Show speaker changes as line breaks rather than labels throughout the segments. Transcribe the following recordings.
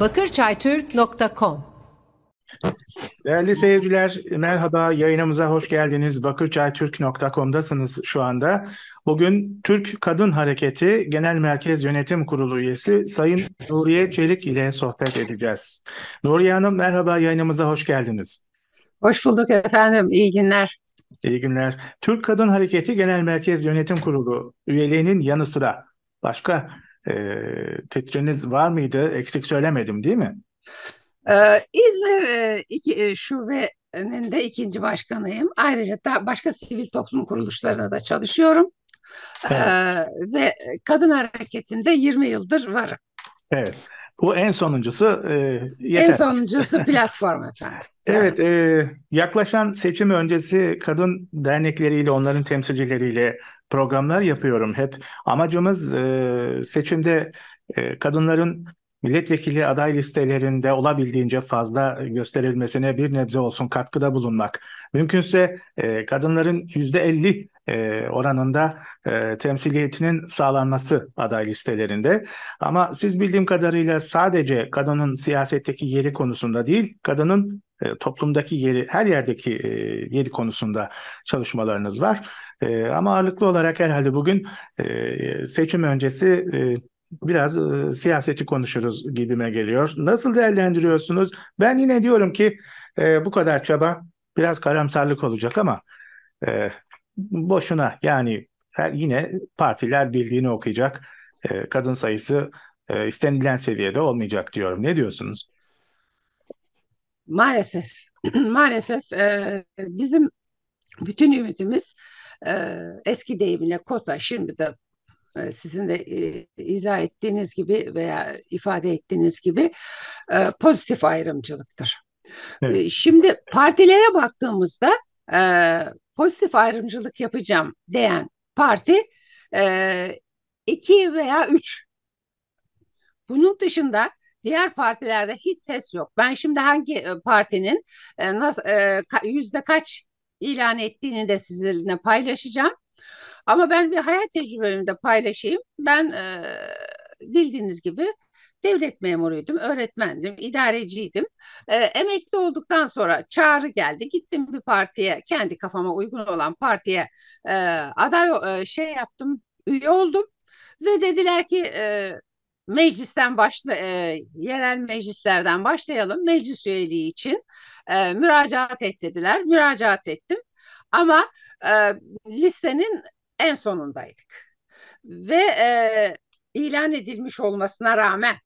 bakırçaytürk.com
Değerli seyirciler, merhaba. Yayınımıza hoş geldiniz. Bakırçaytürk.com'dasınız şu anda. Bugün Türk Kadın Hareketi Genel Merkez Yönetim Kurulu üyesi Sayın Nuriye Çelik ile sohbet edeceğiz. Nuriye Hanım, merhaba. Yayınımıza hoş geldiniz. Hoş bulduk efendim. İyi günler. İyi günler. Türk Kadın Hareketi Genel Merkez Yönetim Kurulu üyeliğinin yanı sıra başka e, titriniz var mıydı? Eksik söylemedim değil mi?
Ee, İzmir e, iki, e, şubenin de ikinci başkanıyım. Ayrıca da başka sivil toplum kuruluşlarına da çalışıyorum. Ee, evet. Ee, ve kadın hareketinde 20 yıldır varım.
Evet. Bu en sonuncusu e, yeter. En sonuncusu
platform efendim.
evet, e, yaklaşan seçim öncesi kadın dernekleriyle, onların temsilcileriyle programlar yapıyorum hep. Amacımız e, seçimde e, kadınların milletvekili aday listelerinde olabildiğince fazla gösterilmesine bir nebze olsun katkıda bulunmak. Mümkünse e, kadınların %50 e, oranında e, temsiliyetinin sağlanması aday listelerinde. Ama siz bildiğim kadarıyla sadece kadının siyasetteki yeri konusunda değil, kadının e, toplumdaki yeri, her yerdeki e, yeri konusunda çalışmalarınız var. E, ama ağırlıklı olarak herhalde bugün e, seçim öncesi e, biraz e, siyaseti konuşuruz gibime geliyor. Nasıl değerlendiriyorsunuz? Ben yine diyorum ki e, bu kadar çaba biraz karamsarlık olacak ama e, boşuna yani her, yine partiler bildiğini okuyacak. E, kadın sayısı e, istenilen seviyede olmayacak diyorum. Ne diyorsunuz?
maalesef maalesef e, bizim bütün ümidimiz e, eski deyimle kota şimdi de e, sizin de e, izah ettiğiniz gibi veya ifade ettiğiniz gibi e, pozitif ayrımcılıktır. E, evet. Şimdi partilere baktığımızda e, pozitif ayrımcılık yapacağım diyen parti e, iki veya üç. Bunun dışında Diğer partilerde hiç ses yok. Ben şimdi hangi e, partinin e, e, yüzde kaç ilan ettiğini de sizinle paylaşacağım. Ama ben bir hayat tecrübemi de paylaşayım. Ben bildiğiniz gibi devlet memuruydum, öğretmendim, idareciydim. emekli olduktan sonra çağrı geldi. Gittim bir partiye, kendi kafama uygun olan partiye aday şey yaptım, üye oldum. Ve dediler ki e, meclisten başla e, yerel meclislerden başlayalım. Meclis üyeliği için e, müracaat et dediler. Müracaat ettim. Ama e, listenin en sonundaydık. Ve e, ilan edilmiş olmasına rağmen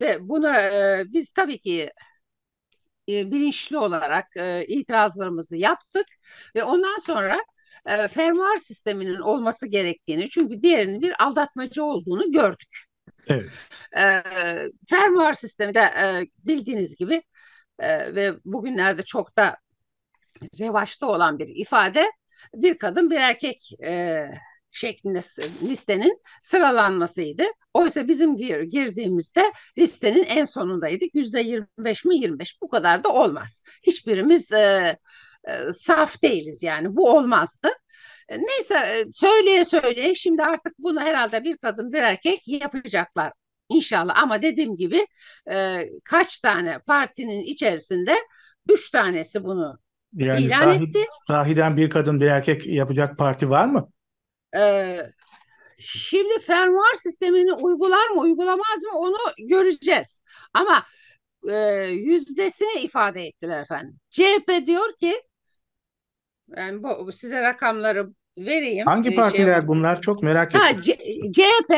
ve buna e, biz tabii ki e, bilinçli olarak e, itirazlarımızı yaptık ve ondan sonra e, fermuar sisteminin olması gerektiğini çünkü diğerinin bir aldatmacı olduğunu gördük. Evet. E, fermuar sistemi de e, bildiğiniz gibi e, ve bugünlerde çok da revaçta olan bir ifade bir kadın bir erkek e, şeklinde listenin sıralanmasıydı. Oysa bizim gir, girdiğimizde listenin en sonundaydık. Yüzde 25 mi 25 bu kadar da olmaz. Hiçbirimiz e, e, saf değiliz yani bu olmazdı. Neyse e, söyleye söyleye şimdi artık bunu herhalde bir kadın bir erkek yapacaklar inşallah ama dediğim gibi e, kaç tane partinin içerisinde üç tanesi bunu
yani ilan sahi, etti. Sahiden bir kadın bir erkek yapacak parti var mı?
E, şimdi fermuar sistemini uygular mı uygulamaz mı onu göreceğiz ama e, yüzdesini ifade ettiler efendim. CHP diyor ki yani bu, size rakamları vereyim. Hangi e, şey partiler şey,
bunlar? Çok merak ha, ettim.
C- CHP,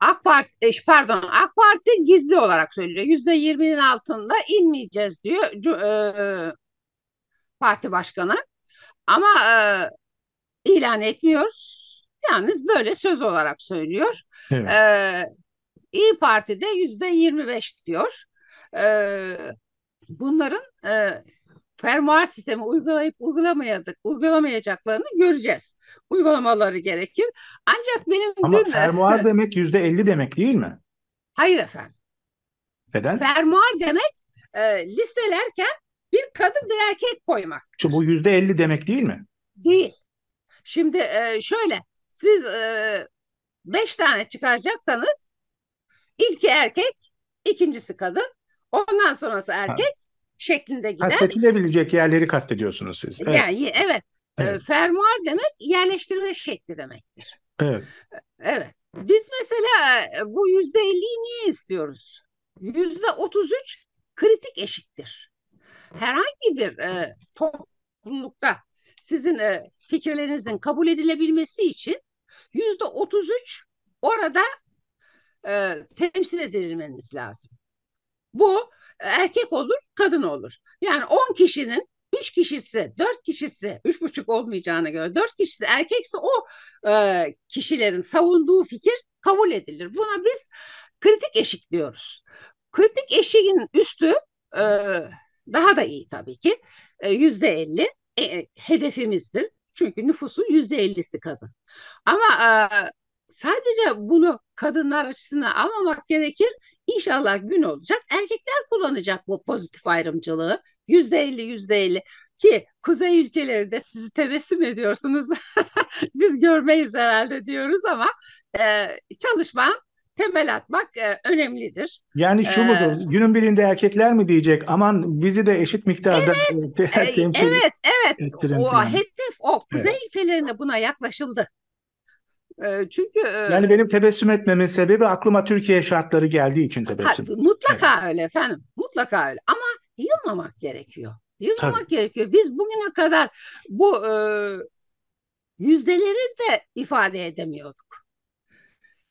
AK Parti, e, pardon AK Parti gizli olarak söylüyor. Yüzde yirminin altında inmeyeceğiz diyor e, parti başkanı. Ama e, ilan etmiyoruz. Yalnız böyle söz olarak söylüyor. Evet. E, İyi Parti'de yüzde yirmi beş diyor. E, bunların e, fermuar sistemi uygulayıp uygulamayadık, uygulamayacaklarını göreceğiz. Uygulamaları gerekir. Ancak benim Ama dün... fermuar
demek yüzde elli demek değil mi? Hayır efendim. Neden?
Fermuar demek e, listelerken bir kadın bir erkek koymak.
Şu bu yüzde elli demek değil mi?
Değil. Şimdi e, şöyle siz e, beş tane çıkaracaksanız ilki erkek, ikincisi kadın, ondan sonrası erkek, ha şeklinde gider. Ha,
seçilebilecek yerleri kastediyorsunuz siz. Evet. Yani
evet. Ee, evet. Fermuar demek yerleştirme şekli demektir. Evet. Ee, evet. Biz mesela e, bu yüzde elliyi niye istiyoruz? Yüzde otuz üç kritik eşittir. Herhangi bir e, toplulukta sizin e, fikirlerinizin kabul edilebilmesi için yüzde otuz üç orada e, temsil edilmeniz lazım. Bu erkek olur, kadın olur. Yani 10 kişinin 3 kişisi, 4 kişisi, 3,5 olmayacağına göre 4 kişisi erkekse o e, kişilerin savunduğu fikir kabul edilir. Buna biz kritik eşik diyoruz. Kritik eşiğin üstü e, daha da iyi tabii ki. E, yüzde elli e, e, hedefimizdir. Çünkü nüfusun yüzde ellisi kadın. Ama e, sadece bunu kadınlar açısından almamak gerekir. İnşallah gün olacak. Erkekler kullanacak bu pozitif ayrımcılığı. Yüzde elli, yüzde elli. Ki kuzey ülkelerinde sizi tebessüm ediyorsunuz. Biz görmeyiz herhalde diyoruz ama e, çalışman temel atmak e, önemlidir. Yani şu e, mudur?
günün birinde erkekler mi diyecek? Aman bizi de eşit miktarda evet, temsil Evet, evet. O, hedef
o. Kuzey evet. ülkelerinde buna yaklaşıldı. Ee, çünkü e, yani
benim tebessüm etmemin sebebi aklıma Türkiye şartları geldiği için tebessüm. Ha,
mutlaka evet. öyle efendim. Mutlaka öyle. Ama yılmamak gerekiyor. Yılmamak Tabii. gerekiyor. Biz bugüne kadar bu e, yüzdeleri de ifade edemiyorduk.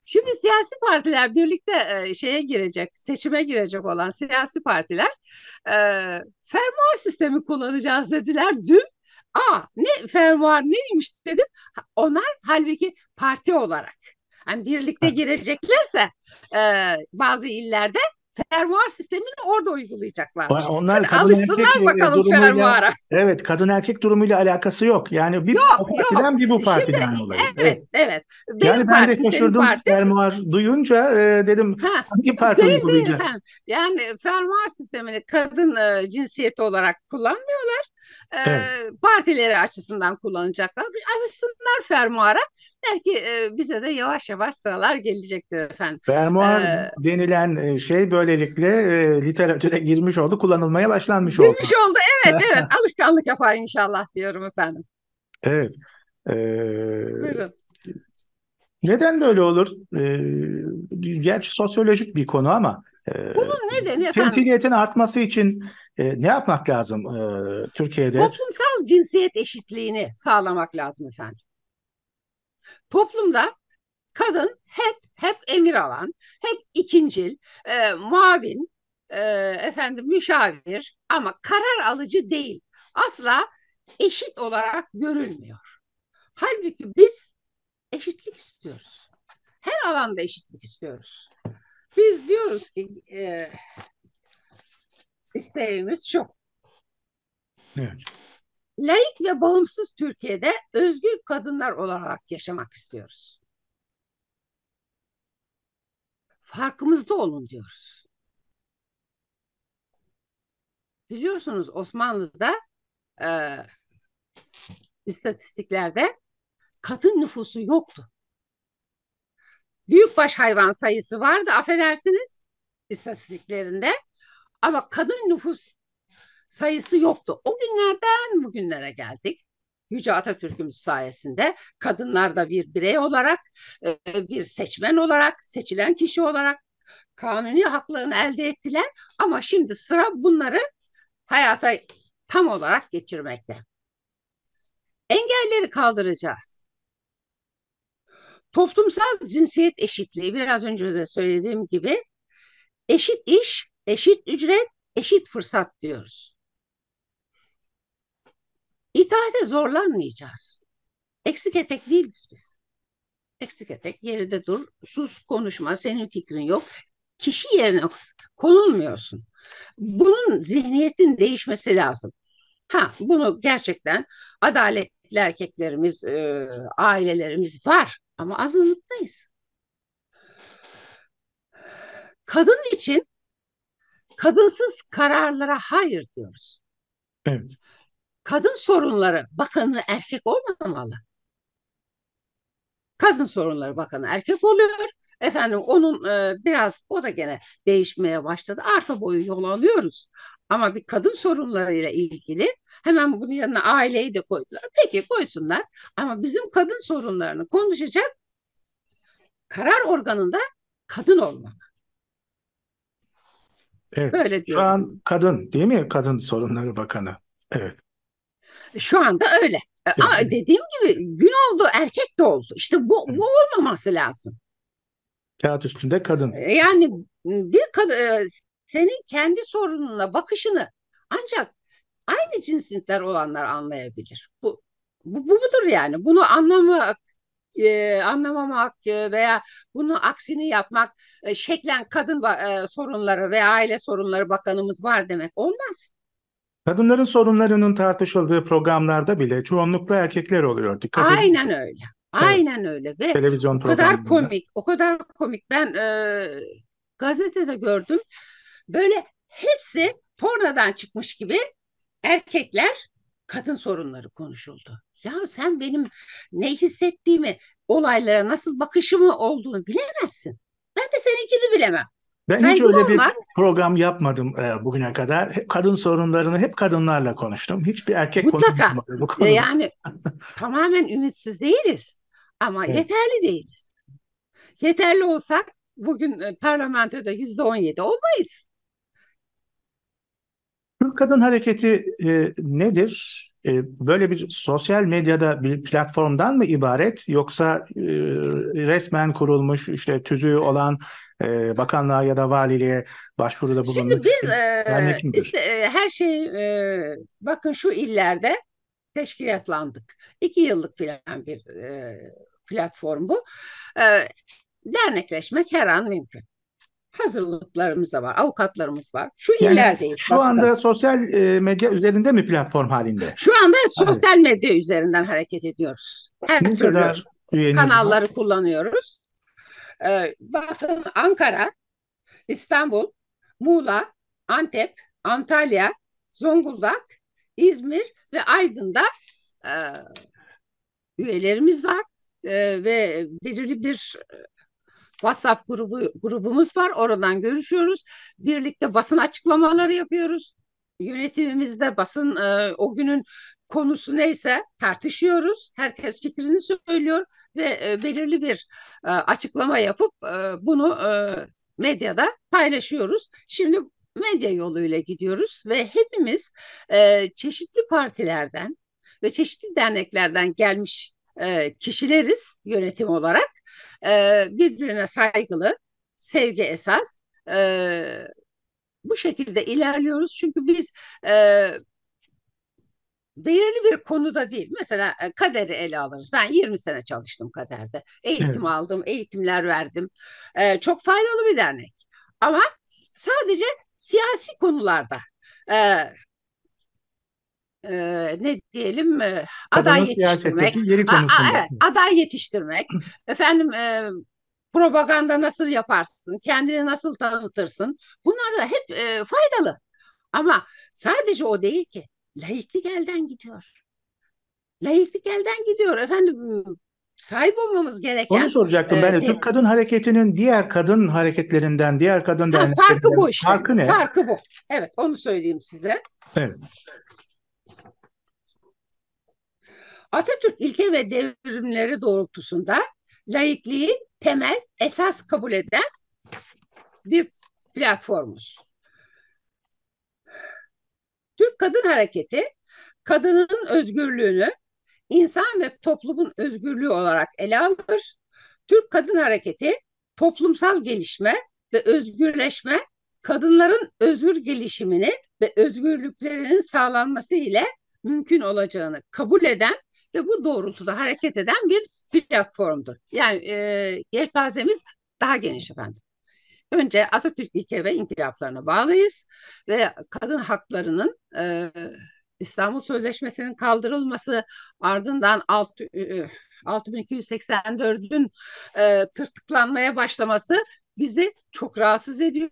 Şimdi siyasi partiler birlikte e, şeye girecek, seçime girecek olan siyasi partiler e, fermuar sistemi kullanacağız dediler dün. Aa ne fermuar neymiş dedim. Onlar halbuki parti olarak yani birlikte gireceklerse e, bazı illerde fermuar sistemini orada uygulayacaklar. Onlar hani kadın alışsınlar e, bakalım durumuyla, fermuara.
Evet kadın erkek durumuyla alakası yok. Yani bir yok, partiden yok. bir bu partiden Şimdi, dolayı. Evet
evet. Benim yani ben de şaşırdım parti...
fermuar duyunca e, dedim ha, hangi parti değil, uygulayacak? Değil efendim.
Yani fermuar sistemini kadın e, cinsiyeti olarak kullanmıyorlar evet. partileri açısından kullanacaklar. Alışsınlar fermuara. Belki e, bize de yavaş yavaş sıralar gelecektir efendim.
Fermuar ee, denilen şey böylelikle literatüre girmiş oldu, kullanılmaya başlanmış girmiş oldu. Girmiş
oldu, evet evet. Alışkanlık yapar inşallah diyorum efendim.
Evet. Ee, Buyurun. Neden böyle olur? Ee, gerçi sosyolojik bir konu ama e, Bunun
nedeni efendim? Temsiliyetin
artması için e, ne yapmak lazım e, Türkiye'de?
Toplumsal cinsiyet eşitliğini sağlamak lazım efendim. Toplumda kadın hep hep emir alan, hep ikincil, e, muavin, e, efendim müşavir ama karar alıcı değil. Asla eşit olarak görülmüyor. Halbuki biz eşitlik istiyoruz. Her alanda eşitlik istiyoruz. Biz diyoruz ki e, isteğimiz şu. Evet. Laik ve bağımsız Türkiye'de özgür kadınlar olarak yaşamak istiyoruz. Farkımızda olun diyoruz. Biliyorsunuz Osmanlı'da e, istatistiklerde kadın nüfusu yoktu. Büyükbaş hayvan sayısı vardı affedersiniz istatistiklerinde ama kadın nüfus sayısı yoktu. O günlerden bugünlere geldik. Yüce Atatürk'ümüz sayesinde kadınlar da bir birey olarak, e, bir seçmen olarak, seçilen kişi olarak kanuni haklarını elde ettiler. Ama şimdi sıra bunları hayata tam olarak geçirmekte. Engelleri kaldıracağız. Toplumsal cinsiyet eşitliği biraz önce de söylediğim gibi eşit iş Eşit ücret, eşit fırsat diyoruz. İtaate zorlanmayacağız. Eksik etek değiliz biz. Eksik etek yerinde dur, sus, konuşma, senin fikrin yok. Kişi yerine konulmuyorsun. Bunun zihniyetin değişmesi lazım. Ha bunu gerçekten adaletli erkeklerimiz, e, ailelerimiz var ama azınlıktayız. Kadın için Kadınsız kararlara hayır diyoruz. Evet. Kadın sorunları bakanı erkek olmamalı. Kadın sorunları bakanı erkek oluyor. Efendim onun e, biraz o da gene değişmeye başladı. Arka boyu yol alıyoruz. Ama bir kadın sorunlarıyla ilgili hemen bunun yanına aileyi de koydular. Peki koysunlar ama bizim kadın sorunlarını konuşacak karar organında kadın olmak. Evet. Böyle
diyor. Şu an kadın değil mi? Kadın Sorunları Bakanı. Evet.
E, şu anda öyle. Evet. Ama dediğim gibi gün oldu, erkek de oldu. İşte bu, evet. bu olmaması lazım.
Kağıt üstünde kadın. E,
yani bir kadın e, senin kendi sorununa bakışını ancak aynı cinslikler olanlar anlayabilir. Bu, bu, bu budur yani. Bunu anlamak e, anlamamak e, veya bunun aksini yapmak e, şeklen kadın e, sorunları ve aile sorunları bakanımız var demek olmaz.
Kadınların sorunlarının tartışıldığı programlarda bile çoğunlukla erkekler oluyor. Dikkat Aynen
öyle. Aynen evet. öyle ve Televizyon o kadar komik, o kadar komik. Ben e, gazetede gördüm. Böyle hepsi pornodan çıkmış gibi erkekler kadın sorunları konuşuldu. Ya sen benim ne hissettiğimi, olaylara nasıl bakışımı olduğunu bilemezsin. Ben de seninkini bilemem.
Ben Saygılı hiç öyle olmak... bir program yapmadım e, bugüne kadar. Hep kadın sorunlarını hep kadınlarla konuştum. Hiçbir erkek Mutlaka. konuşmadı bu Yani
tamamen ümitsiz değiliz ama evet. yeterli değiliz. Yeterli olsak bugün e, parlamentoda yüzde on yedi olmayız.
Türk Kadın Hareketi e, nedir? E, böyle bir sosyal medyada bir platformdan mı ibaret yoksa e, resmen kurulmuş işte tüzüğü olan e, bakanlığa ya da valiliğe başvuruda bulunmuş? Şimdi biz yani biz
her şey bakın şu illerde teşkilatlandık. İki yıllık filan bir platform bu. Dernekleşmek her an mümkün hazırlıklarımız da var, avukatlarımız var. Şu yani illerdeyiz. Şu bakın. anda
sosyal e, medya üzerinde mi platform halinde? Şu
anda sosyal Hayır. medya üzerinden hareket ediyoruz. Her ne türlü kanalları var? kullanıyoruz. Ee, bakın Ankara, İstanbul, Muğla, Antep, Antalya, Zonguldak, İzmir ve Aydın'da e, üyelerimiz var e, ve belirli bir WhatsApp grubu grubumuz var. Oradan görüşüyoruz. Birlikte basın açıklamaları yapıyoruz. Yönetimimizde basın e, o günün konusu neyse tartışıyoruz. Herkes fikrini söylüyor ve e, belirli bir e, açıklama yapıp e, bunu e, medyada paylaşıyoruz. Şimdi medya yoluyla gidiyoruz ve hepimiz e, çeşitli partilerden ve çeşitli derneklerden gelmiş e, kişileriz yönetim olarak e, birbirine saygılı, sevgi esas. E, bu şekilde ilerliyoruz çünkü biz e, belirli bir konuda değil. Mesela e, kaderi ele alırız. Ben 20 sene çalıştım kaderde. Eğitim evet. aldım, eğitimler verdim. E, çok faydalı bir dernek. Ama sadece siyasi konularda e, e, ne diyelim e, aday yetiştirmek, yeri a, a, evet, aday yetiştirmek, efendim e, propaganda nasıl yaparsın, kendini nasıl tanıtırsın, bunlar hep e, faydalı. Ama sadece o değil ki, Layıklık elden gidiyor. Layıklık elden gidiyor efendim sahip olmamız gereken. Onu soracaktım e, ben de, Türk
Kadın Hareketi'nin diğer kadın hareketlerinden, diğer kadın ha, Farkı bu işte. Farkı ne? Farkı
bu. Evet onu söyleyeyim size. Evet. Atatürk ilke ve devrimleri doğrultusunda laikliği temel esas kabul eden bir platformuz. Türk Kadın Hareketi kadının özgürlüğünü insan ve toplumun özgürlüğü olarak ele alır. Türk Kadın Hareketi toplumsal gelişme ve özgürleşme kadınların özgür gelişimini ve özgürlüklerinin sağlanması ile mümkün olacağını kabul eden ve bu doğrultuda hareket eden bir platformdur. Yani e, yelpazemiz daha geniş efendim. Önce Atatürk ilke ve inkılaplarına bağlıyız ve kadın haklarının e, İstanbul Sözleşmesi'nin kaldırılması ardından 6, 6284'ün e, e, e, tırtıklanmaya başlaması bizi çok rahatsız ediyor.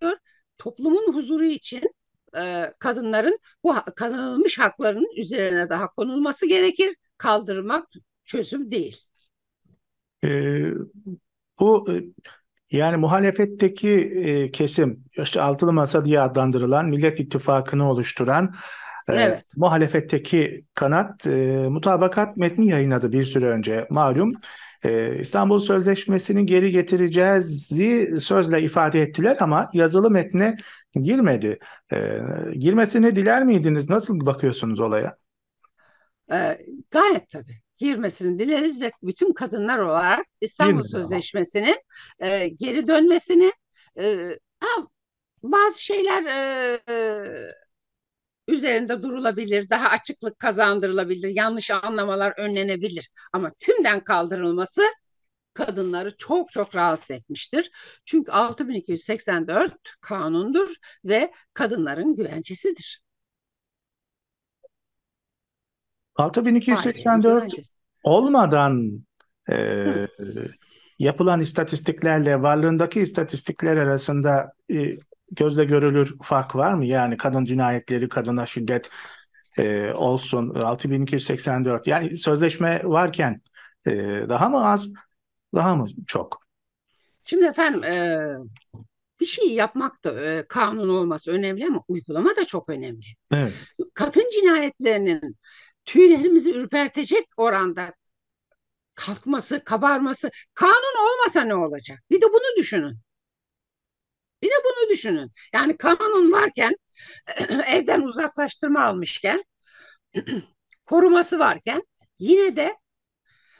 Toplumun huzuru için e, kadınların bu kazanılmış haklarının üzerine daha konulması gerekir kaldırmak çözüm değil.
Ee, e, bu yani muhalefetteki e, kesim, işte altılı masa diye adlandırılan Millet İttifakı'nı oluşturan e, Evet. E, muhalefetteki kanat e, mutabakat metni yayınladı bir süre önce malum. E, İstanbul Sözleşmesi'ni geri getireceğizi sözle ifade ettiler ama yazılı metne girmedi. E, girmesini diler miydiniz? Nasıl bakıyorsunuz olaya?
E, gayet tabii girmesini dileriz ve bütün kadınlar olarak İstanbul Girmedi Sözleşmesi'nin e, geri dönmesini e, ha, bazı şeyler e, e, üzerinde durulabilir, daha açıklık kazandırılabilir, yanlış anlamalar önlenebilir. Ama tümden kaldırılması kadınları çok çok rahatsız etmiştir. Çünkü 6284 kanundur ve kadınların güvencesidir.
6284 olmadan e, yapılan istatistiklerle varlığındaki istatistikler arasında e, gözle görülür fark var mı? Yani kadın cinayetleri, kadına şiddet e, olsun 6284 yani sözleşme varken e, daha mı az daha mı çok?
Şimdi efendim e, bir şey yapmak da e, kanun olması önemli ama uygulama da çok önemli. Evet. Kadın cinayetlerinin tüylerimizi ürpertecek oranda kalkması, kabarması. Kanun olmasa ne olacak? Bir de bunu düşünün. Bir de bunu düşünün. Yani kanun varken evden uzaklaştırma almışken koruması varken yine de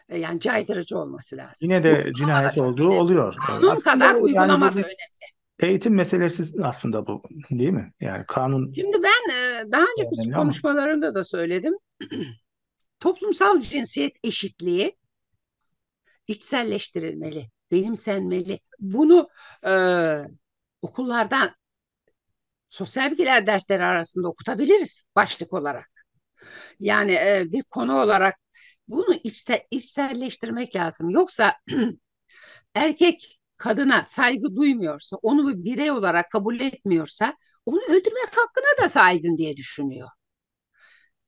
e, yani caydırıcı olması lazım.
Yine de bu, cinayet olduğu önemli. oluyor. Kanun aslında kadar uygulamak yani önemli. Eğitim meselesi aslında bu değil mi? Yani kanun.
Şimdi ben e, ee, daha önce küçük konuşmalarında da söyledim. Toplumsal cinsiyet eşitliği içselleştirilmeli, benimsenmeli. Bunu e, okullardan, sosyal bilgiler dersleri arasında okutabiliriz başlık olarak. Yani e, bir konu olarak bunu içte, içselleştirmek lazım. Yoksa erkek kadına saygı duymuyorsa, onu bir birey olarak kabul etmiyorsa onu öldürmek hakkına da sahibim diye düşünüyor.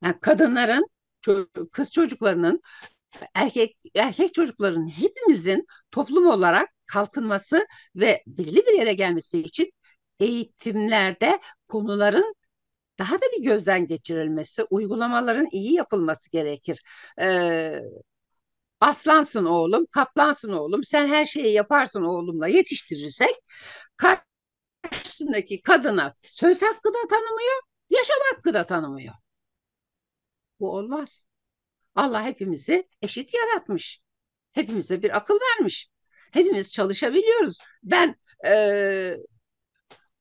Yani kadınların, kız çocuklarının, erkek erkek çocukların hepimizin toplum olarak kalkınması ve belirli bir yere gelmesi için eğitimlerde konuların daha da bir gözden geçirilmesi, uygulamaların iyi yapılması gerekir. Ee, aslansın oğlum, kaplansın oğlum, sen her şeyi yaparsın oğlumla yetiştirirsek karşısındaki kadına söz hakkı da tanımıyor, yaşam hakkı da tanımıyor. Bu olmaz. Allah hepimizi eşit yaratmış. Hepimize bir akıl vermiş. Hepimiz çalışabiliyoruz. Ben e,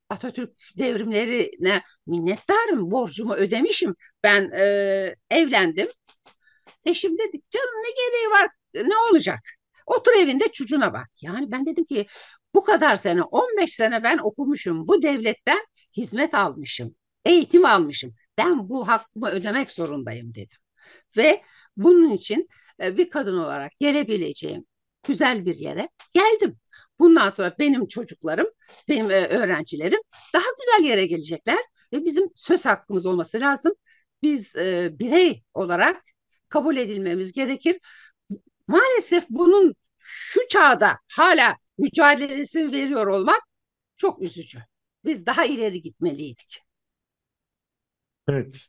Atatürk devrimlerine minnettarım, borcumu ödemişim. Ben e, evlendim. Eşim dedik canım ne gereği var, ne olacak? Otur evinde çocuğuna bak. Yani ben dedim ki bu kadar sene 15 sene ben okumuşum. Bu devletten hizmet almışım. Eğitim almışım. Ben bu hakkımı ödemek zorundayım dedim. Ve bunun için e, bir kadın olarak gelebileceğim güzel bir yere geldim. Bundan sonra benim çocuklarım, benim e, öğrencilerim daha güzel yere gelecekler ve bizim söz hakkımız olması lazım. Biz e, birey olarak kabul edilmemiz gerekir. Maalesef bunun şu çağda hala mücadelesini veriyor olmak çok üzücü. Biz daha ileri gitmeliydik.
Evet.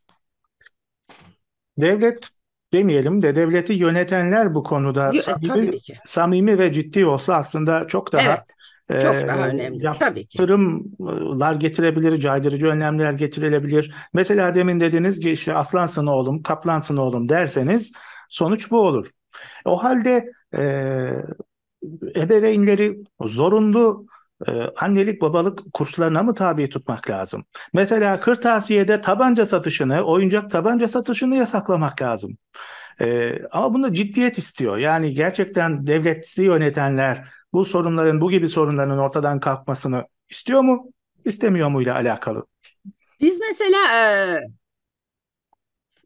Devlet demeyelim de devleti yönetenler bu konuda Yo, samimi, samimi ve ciddi olsa aslında çok daha evet. E, çok daha önemli tabii ki. Yatırımlar getirebilir, caydırıcı önlemler getirilebilir. Mesela demin dediniz ki işte aslansın oğlum, kaplansın oğlum derseniz sonuç bu olur. O halde e, ebeveynleri zorunlu e, annelik babalık kurslarına mı tabi tutmak lazım? Mesela kırtasiyede tabanca satışını, oyuncak tabanca satışını yasaklamak lazım. E, ama bunda ciddiyet istiyor. Yani gerçekten devletli yönetenler bu sorunların, bu gibi sorunların ortadan kalkmasını istiyor mu, istemiyor mu ile alakalı.
Biz mesela e,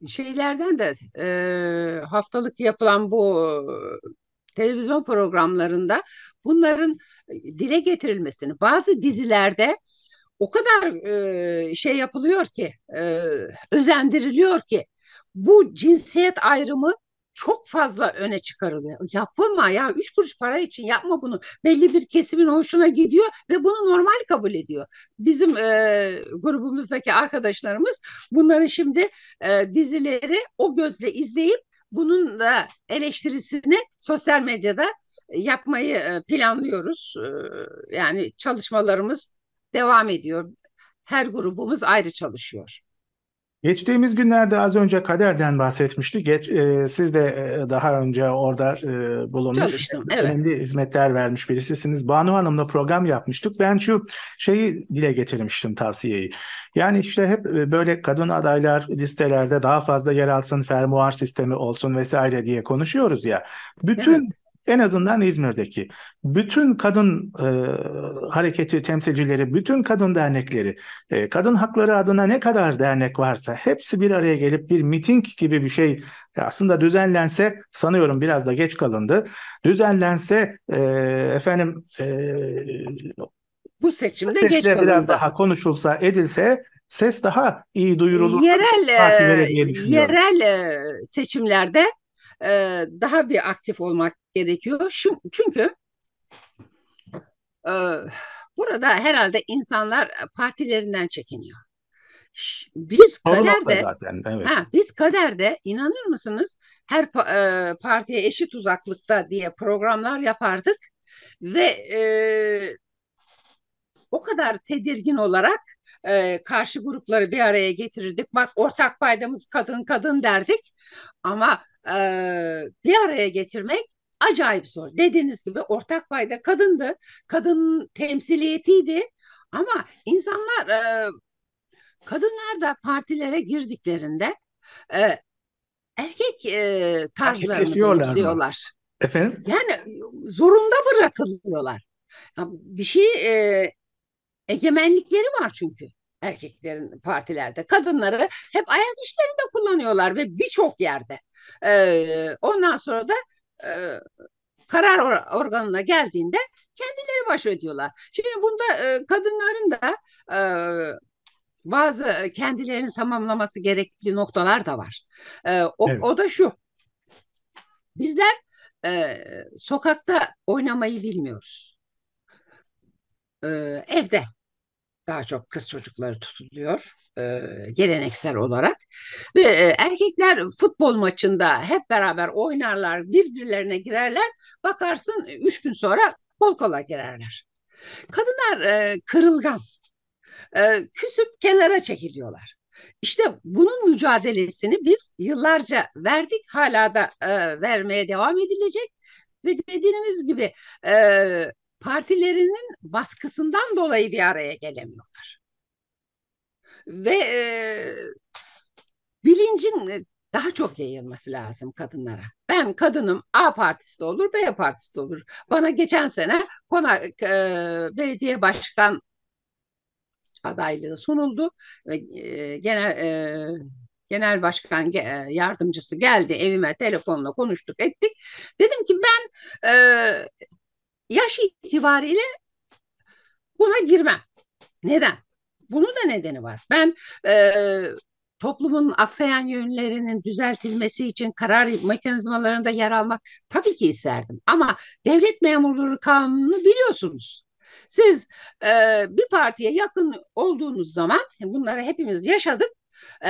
şeylerden de e, haftalık yapılan bu televizyon programlarında bunların e, dile getirilmesini bazı dizilerde o kadar e, şey yapılıyor ki e, özendiriliyor ki bu cinsiyet ayrımı çok fazla öne çıkarılıyor. Yapma ya üç kuruş para için yapma bunu. Belli bir kesimin hoşuna gidiyor ve bunu normal kabul ediyor. Bizim e, grubumuzdaki arkadaşlarımız bunları şimdi e, dizileri o gözle izleyip bunun da eleştirisini sosyal medyada e, yapmayı e, planlıyoruz. E, yani çalışmalarımız devam ediyor. Her grubumuz ayrı çalışıyor.
Geçtiğimiz günlerde az önce kaderden bahsetmiştik. Geç, e, siz de e, daha önce orada e, bulunmuş, Çalıştım, evet. hizmetler vermiş birisisiniz. Banu Hanım'la program yapmıştık. Ben şu şeyi dile getirmiştim tavsiyeyi. Yani işte hep e, böyle kadın adaylar listelerde daha fazla yer alsın, fermuar sistemi olsun vesaire diye konuşuyoruz ya. Bütün evet en azından İzmir'deki bütün kadın e, hareketi temsilcileri, bütün kadın dernekleri, e, kadın hakları adına ne kadar dernek varsa hepsi bir araya gelip bir miting gibi bir şey e, aslında düzenlense sanıyorum biraz da geç kalındı. Düzenlense e, efendim e,
bu seçimde geç kalındı. biraz
daha konuşulsa edilse ses daha iyi duyurulur. Yerel yerel
e, seçimlerde e, daha bir aktif olmak gerekiyor. Şu, çünkü e, burada herhalde insanlar partilerinden çekiniyor. Biz kaderde zaten, evet. ha, biz kaderde inanır mısınız her e, partiye eşit uzaklıkta diye programlar yapardık ve e, o kadar tedirgin olarak e, karşı grupları bir araya getirirdik. Bak ortak paydamız kadın kadın derdik ama e, bir araya getirmek acayip zor. Dediğiniz gibi ortak payda kadındı, kadının temsiliyetiydi ama insanlar e, kadınlar da partilere girdiklerinde e, erkek e, tarzlarını benziyorlar. Efendim? Yani zorunda bırakılıyorlar. bir şey e, egemenlikleri var çünkü erkeklerin partilerde. Kadınları hep ayak işlerinde kullanıyorlar ve birçok yerde. E, ondan sonra da e, karar or organına geldiğinde kendileri baş ediyorlar Şimdi bunda e, kadınların da e, bazı kendilerini tamamlaması gerekli noktalar da var. E, o, evet. o da şu. Bizler e, sokakta oynamayı bilmiyoruz. E, evde daha çok kız çocukları tutuluyor e, geleneksel olarak ve e, erkekler futbol maçında hep beraber oynarlar birbirlerine girerler bakarsın e, üç gün sonra kol kola girerler. Kadınlar e, kırılgan e, küsüp kenara çekiliyorlar. İşte bunun mücadelesini biz yıllarca verdik hala da e, vermeye devam edilecek ve dediğimiz gibi e, partilerinin baskısından dolayı bir araya gelemiyorlar. Ve e, bilincin e, daha çok yayılması lazım kadınlara. Ben kadınım A partisi de olur, B partisi de olur. Bana geçen sene konak e, belediye başkan adaylığı sunuldu. E, genel e, genel başkan e, yardımcısı geldi evime telefonla konuştuk ettik. Dedim ki ben e, yaş itibariyle buna girmem. Neden? Bunun da nedeni var. Ben e, toplumun aksayan yönlerinin düzeltilmesi için karar mekanizmalarında yer almak tabii ki isterdim. Ama devlet memurları kanunu biliyorsunuz. Siz e, bir partiye yakın olduğunuz zaman bunları hepimiz yaşadık e,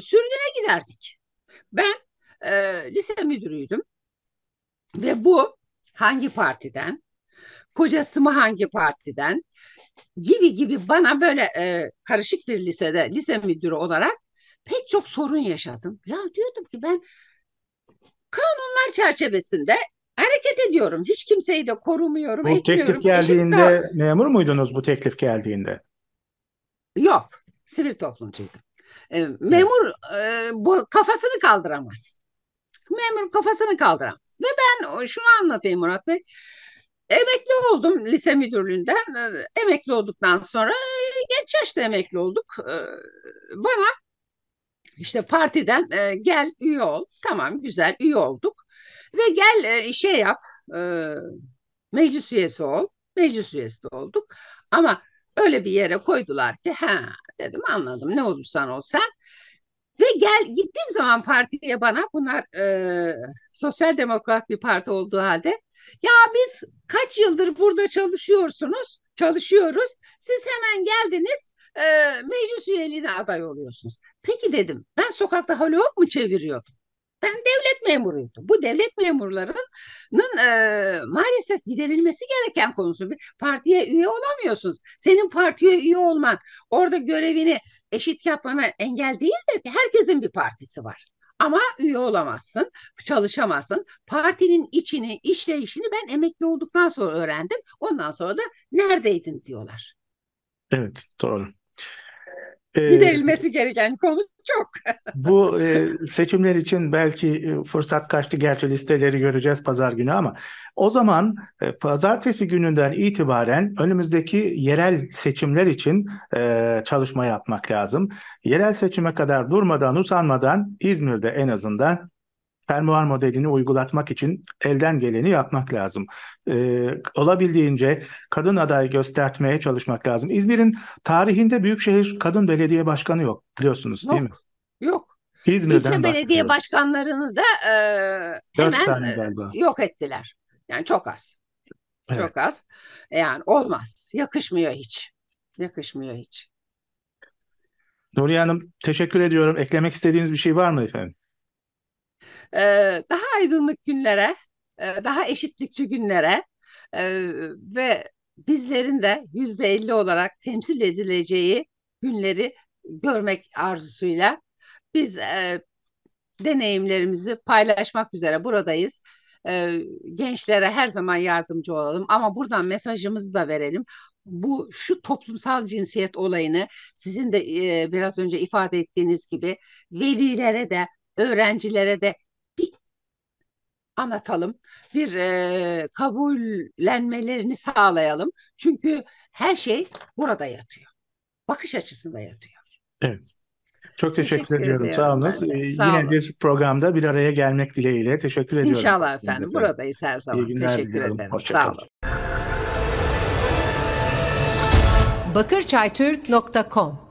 sürgüne giderdik. Ben e, lise müdürüydüm ve bu hangi partiden, kocası mı hangi partiden gibi gibi bana böyle e, karışık bir lisede lise müdürü olarak pek çok sorun yaşadım. Ya diyordum ki ben kanunlar çerçevesinde hareket ediyorum. Hiç kimseyi de korumuyorum, Bu etmiyorum. teklif geldiğinde Eşikta...
memur muydunuz bu teklif geldiğinde? Yok, sivil toplumcuydum.
E, memur e, bu kafasını kaldıramaz memur kafasını kaldıramaz. Ve ben şunu anlatayım Murat Bey. Emekli oldum lise müdürlüğünden. Ee, emekli olduktan sonra e, genç yaşta emekli olduk. Ee, bana işte partiden e, gel üye ol. Tamam güzel üye olduk. Ve gel e, şey yap meclis üyesi ol. Meclis üyesi de olduk. Ama öyle bir yere koydular ki ha dedim anladım ne olursan ol sen ve gel gittiğim zaman partiye bana bunlar e, sosyal demokrat bir parti olduğu halde ya biz kaç yıldır burada çalışıyorsunuz, çalışıyoruz. Siz hemen geldiniz e, meclis üyeliğine aday oluyorsunuz. Peki dedim ben sokakta hololog mu çeviriyordum? ben devlet memuruydum. Bu devlet memurlarının e, maalesef giderilmesi gereken konusu. Bir partiye üye olamıyorsunuz. Senin partiye üye olman orada görevini eşit yapmana engel değildir ki herkesin bir partisi var ama üye olamazsın, çalışamazsın. Partinin içini, işleyişini ben emekli olduktan sonra öğrendim. Ondan sonra da neredeydin diyorlar.
Evet, doğru. Giderilmesi
ee, gereken konu
çok. bu e, seçimler için belki e, fırsat kaçtı gerçi listeleri göreceğiz pazar günü ama o zaman e, pazartesi gününden itibaren önümüzdeki yerel seçimler için e, çalışma yapmak lazım. Yerel seçime kadar durmadan usanmadan İzmir'de en azından fermuar modelini uygulatmak için elden geleni yapmak lazım. Ee, olabildiğince kadın adayı göstermeye çalışmak lazım. İzmir'in tarihinde büyükşehir kadın belediye başkanı yok biliyorsunuz yok, değil mi? Yok. İzmir'den İlçe belediye
başkanlarını da e, hemen
e, yok
ettiler. Yani çok az. Evet. Çok az. Yani olmaz. Yakışmıyor hiç. Yakışmıyor hiç.
Nuriye Hanım teşekkür ediyorum. Eklemek istediğiniz bir şey var mı efendim?
daha aydınlık günlere, daha eşitlikçi günlere ve bizlerin de yüzde elli olarak temsil edileceği günleri görmek arzusuyla biz deneyimlerimizi paylaşmak üzere buradayız. gençlere her zaman yardımcı olalım ama buradan mesajımızı da verelim. Bu şu toplumsal cinsiyet olayını sizin de e, biraz önce ifade ettiğiniz gibi velilere de öğrencilere de bir anlatalım, bir e, kabullenmelerini sağlayalım. Çünkü her şey burada yatıyor. Bakış açısında yatıyor.
Evet. Çok teşekkür, teşekkür ediyorum. Sağ olun. Ee, sağ Yine olun. bir programda bir araya gelmek dileğiyle teşekkür ediyorum. İnşallah efendim. efendim.
Buradayız her zaman. İyi günler. Teşekkür diliyorum. ederim. Hoşça Sağ olun. olun. Bakırçaytürk.com